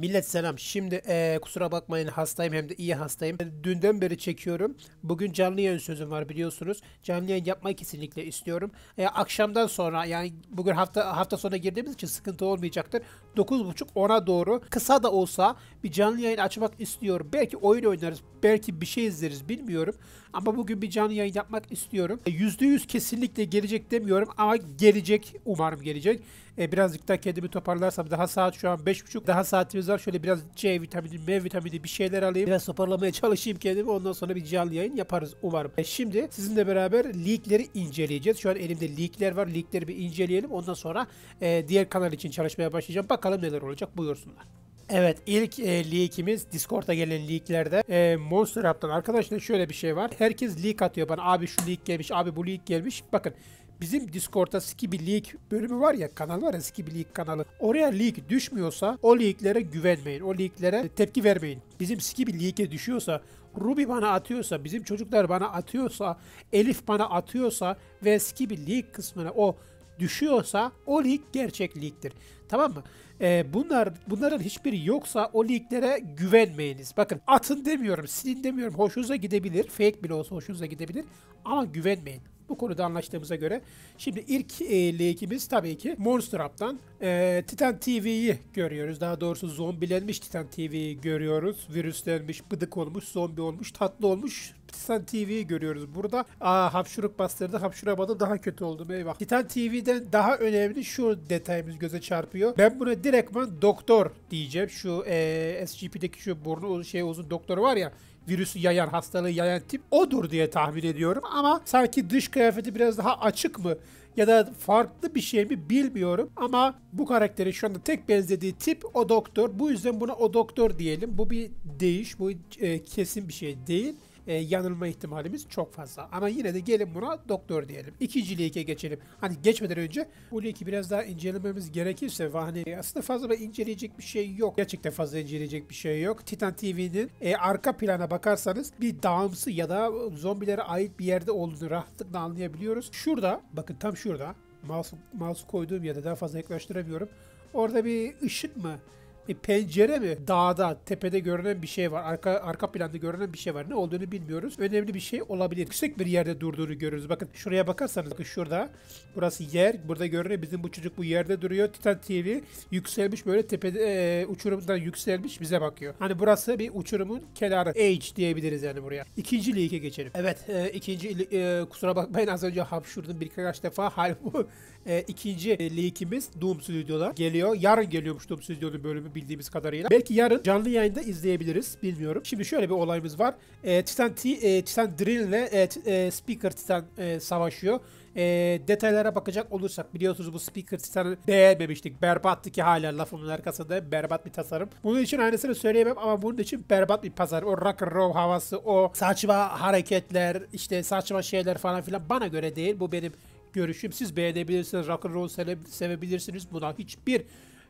Millet selam. Şimdi ee, kusura bakmayın hastayım hem de iyi hastayım. Dünden beri çekiyorum. Bugün canlı yayın sözüm var biliyorsunuz. Canlı yayın yapmayı kesinlikle istiyorum. E, akşamdan sonra yani bugün hafta hafta sonu girdiğimiz için sıkıntı olmayacaktır. 9.30-10'a doğru kısa da olsa bir canlı yayın açmak istiyorum. Belki oyun oynarız. Belki bir şey izleriz bilmiyorum. Ama bugün bir canlı yayın yapmak istiyorum. %100 e, kesinlikle gelecek demiyorum ama gelecek. Umarım gelecek. E, birazcık daha kendimi toparlarsam daha saat şu an 5.30 daha saatimiz var. Şöyle biraz C vitamini, M vitamini bir şeyler alayım. Biraz toparlamaya çalışayım kendimi. Ondan sonra bir canlı yayın yaparız umarım. E, şimdi sizinle beraber leakleri inceleyeceğiz. Şu an elimde leakler var. Leakleri bir inceleyelim. Ondan sonra diğer kanal için çalışmaya başlayacağım. Bakalım neler olacak. Buyursunlar. Evet ilk e, leak'imiz Discord'a gelen leak'lerde e, Monster Up'tan arkadaşlar şöyle bir şey var. Herkes leak atıyor bana. Abi şu leak gelmiş, abi bu leak gelmiş. Bakın bizim Discord'da Skibi Leak bölümü var ya kanal var ya Skibi League kanalı. Oraya leak düşmüyorsa o leaklere güvenmeyin. O leaklere tepki vermeyin. Bizim Skibi Leak'e düşüyorsa Ruby bana atıyorsa, bizim çocuklar bana atıyorsa, Elif bana atıyorsa ve Skibi Leak kısmına o düşüyorsa o lig gerçek ligdir. Tamam mı? Ee, bunlar bunların hiçbiri yoksa o liglere güvenmeyiniz. Bakın atın demiyorum, silin demiyorum. Hoşunuza gidebilir. Fake bile olsa hoşunuza gidebilir. Ama güvenmeyin. Bu konuda anlaştığımıza göre. Şimdi ilk e, ligimiz tabii ki Monster Up'tan e, Titan TV'yi görüyoruz. Daha doğrusu zombilenmiş Titan TV'yi görüyoruz. Virüslenmiş, bıdık olmuş, zombi olmuş, tatlı olmuş, Titan TV'yi görüyoruz burada. Aa hapşuruk bastırdı hapşuramadı daha kötü oldu eyvah. Titan TV'den daha önemli şu detayımız göze çarpıyor. Ben buna direktman doktor diyeceğim. Şu e, SGP'deki şu burnu şey uzun doktor var ya virüsü yayan, hastalığı yayan tip odur diye tahmin ediyorum. Ama sanki dış kıyafeti biraz daha açık mı ya da farklı bir şey mi bilmiyorum. Ama bu karakterin şu anda tek benzediği tip o doktor. Bu yüzden buna o doktor diyelim. Bu bir değiş, bu e, kesin bir şey değil e, yanılma ihtimalimiz çok fazla. Ama yine de gelin buna doktor diyelim. İkinci lige geçelim. Hani geçmeden önce bu ligi biraz daha incelememiz gerekirse hani aslında fazla bir inceleyecek bir şey yok. Gerçekten fazla inceleyecek bir şey yok. Titan TV'nin e, arka plana bakarsanız bir dağımsı ya da zombilere ait bir yerde olduğunu rahatlıkla anlayabiliyoruz. Şurada bakın tam şurada mouse, mouse koyduğum yerde daha fazla yaklaştıramıyorum. Orada bir ışık mı bir pencere mi? Dağda, tepede görünen bir şey var. Arka arka planda görünen bir şey var. Ne olduğunu bilmiyoruz. Önemli bir şey olabilir. Yüksek bir yerde durduğunu görürüz. Bakın şuraya bakarsanız bakın şurada. Burası yer. Burada görünen bizim bu çocuk bu yerde duruyor. Titan TV yükselmiş böyle tepede e, uçurumdan yükselmiş bize bakıyor. Hani burası bir uçurumun kenarı. Age diyebiliriz yani buraya. İkinci lige geçelim. Evet e, ikinci e, kusura bakmayın az önce hapşurdum birkaç defa. Hal bu e, ikinci e, linkimiz Doom Studio'da geliyor. Yarın geliyormuş Doom Studio'nun bölümü bildiğimiz kadarıyla. Belki yarın canlı yayında izleyebiliriz. Bilmiyorum. Şimdi şöyle bir olayımız var. E, Titan, T, e, Titan Drill ile e, e, Speaker Titan e, savaşıyor. E, detaylara bakacak olursak biliyorsunuz bu Speaker Titan'ı beğenmemiştik. Berbattı ki hala lafımın arkasında berbat bir tasarım. Bunun için aynısını söyleyemem ama bunun için berbat bir pazar. O rock and roll havası, o saçma hareketler, işte saçma şeyler falan filan bana göre değil. Bu benim görüşüm. Siz beğenebilirsiniz, rock and roll sevebilirsiniz. Buna hiçbir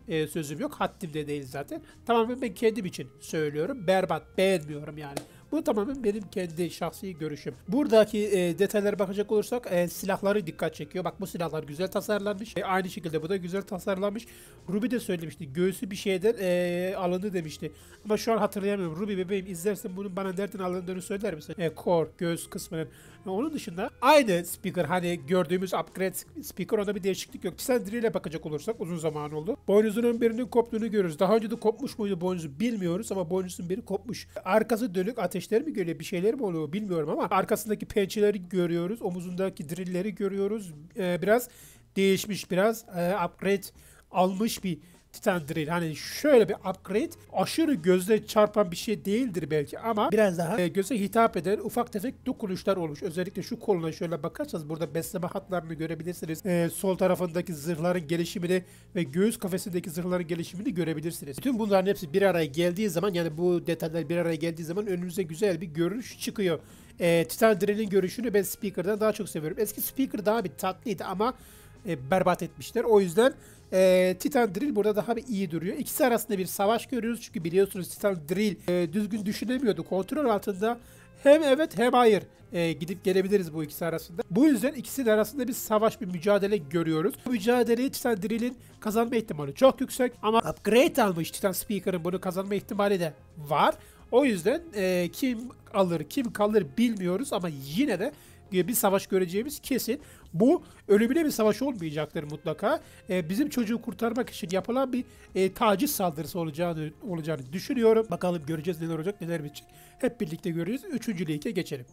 e, sözüm yok. Haddim de değil zaten. Tamamen ben kendim için söylüyorum. Berbat, beğenmiyorum yani. Bu tamamen benim kendi şahsi görüşüm. Buradaki e, detaylara bakacak olursak e, silahları dikkat çekiyor. Bak bu silahlar güzel tasarlanmış. E, aynı şekilde bu da güzel tasarlanmış. Ruby de söylemişti. Göğsü bir şeyden e, alındı demişti. Ama şu an hatırlayamıyorum. Ruby bebeğim izlersen bunun bana nereden alındığını söyler misin? E, kor, göğüs kısmının. Onun dışında aynı speaker hani gördüğümüz upgrade speaker onda bir değişiklik yok. Kişisel ile bakacak olursak uzun zaman oldu. Boynuzun birinin koptuğunu görürüz. Daha önce de kopmuş muydu boynuzu bilmiyoruz ama boynuzun biri kopmuş. Arkası dönük ateşler mi görüyor bir şeyler mi oluyor bilmiyorum ama arkasındaki pençeleri görüyoruz. Omuzundaki drilleri görüyoruz. Ee, biraz değişmiş biraz e, upgrade almış bir Titan Drill. Hani şöyle bir upgrade aşırı gözle çarpan bir şey değildir belki ama biraz daha e, göze hitap eden ufak tefek dokunuşlar olmuş. Özellikle şu koluna şöyle bakarsanız burada besleme hatlarını görebilirsiniz. E, sol tarafındaki zırhların gelişimini ve göğüs kafesindeki zırhların gelişimini görebilirsiniz. Bütün bunların hepsi bir araya geldiği zaman yani bu detaylar bir araya geldiği zaman önünüze güzel bir görünüş çıkıyor. E, Titan Drill'in görüşünü ben Speaker'dan daha çok seviyorum. Eski Speaker daha bir tatlıydı ama e, berbat etmişler. O yüzden e, Titan Drill burada daha bir iyi duruyor. İkisi arasında bir savaş görüyoruz. Çünkü biliyorsunuz Titan Drill e, düzgün düşünemiyordu. Kontrol altında hem evet hem hayır e, gidip gelebiliriz bu ikisi arasında. Bu yüzden ikisinin arasında bir savaş, bir mücadele görüyoruz. Bu mücadeleyi Titan Drill'in kazanma ihtimali çok yüksek ama upgrade almış Titan Speaker'ın bunu kazanma ihtimali de var. O yüzden e, kim alır, kim kalır bilmiyoruz ama yine de e, bir savaş göreceğimiz kesin. Bu ölümüne bir savaş olmayacaktır mutlaka. E, bizim çocuğu kurtarmak için yapılan bir e, taciz saldırısı olacağını, olacağını düşünüyorum. Bakalım göreceğiz neler olacak neler bitecek. Hep birlikte göreceğiz. Üçüncü lige geçelim.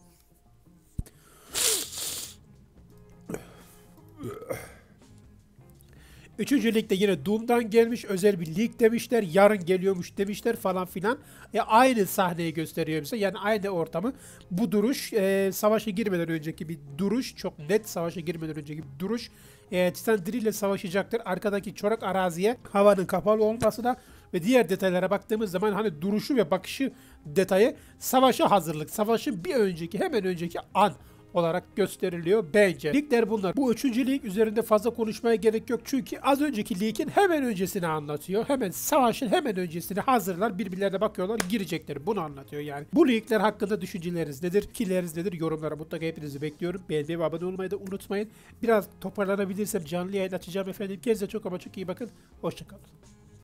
Üçüncü ligde yine Doom'dan gelmiş özel bir lig demişler. Yarın geliyormuş demişler falan filan. E, aynı sahneyi gösteriyor bize. Yani aynı ortamı. Bu duruş e, savaşa girmeden önceki bir duruş. Çok net savaşa girmeden önceki bir duruş. E, Titan Drill ile savaşacaktır. Arkadaki çorak araziye havanın kapalı olması da ve diğer detaylara baktığımız zaman hani duruşu ve bakışı detayı savaşa hazırlık. Savaşın bir önceki hemen önceki an olarak gösteriliyor bence. Ligler bunlar. Bu üçüncü lig üzerinde fazla konuşmaya gerek yok çünkü az önceki ligin hemen öncesini anlatıyor. Hemen savaşın hemen öncesini hazırlar. Birbirlerine bakıyorlar girecekler. Bunu anlatıyor yani. Bu ligler hakkında düşünceleriniz nedir? Fikirleriniz nedir? Yorumlara mutlaka hepinizi bekliyorum. Beğenmeyi ve abone olmayı da unutmayın. Biraz toparlanabilirsem canlı yayın açacağım efendim. Kendinize çok ama çok iyi bakın. Hoşçakalın.